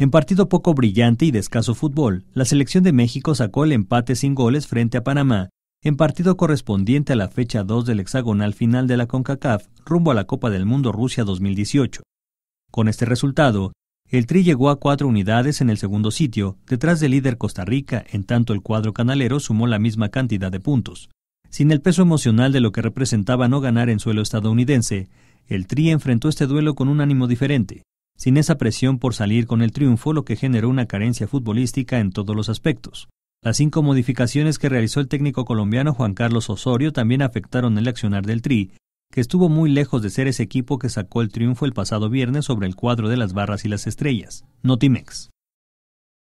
En partido poco brillante y de escaso fútbol, la selección de México sacó el empate sin goles frente a Panamá, en partido correspondiente a la fecha 2 del hexagonal final de la CONCACAF rumbo a la Copa del Mundo Rusia 2018. Con este resultado, el Tri llegó a cuatro unidades en el segundo sitio, detrás del líder Costa Rica, en tanto el cuadro canalero sumó la misma cantidad de puntos. Sin el peso emocional de lo que representaba no ganar en suelo estadounidense, el Tri enfrentó este duelo con un ánimo diferente, sin esa presión por salir con el triunfo, lo que generó una carencia futbolística en todos los aspectos. Las cinco modificaciones que realizó el técnico colombiano Juan Carlos Osorio también afectaron el accionar del Tri, que estuvo muy lejos de ser ese equipo que sacó el triunfo el pasado viernes sobre el cuadro de las barras y las estrellas, Notimex.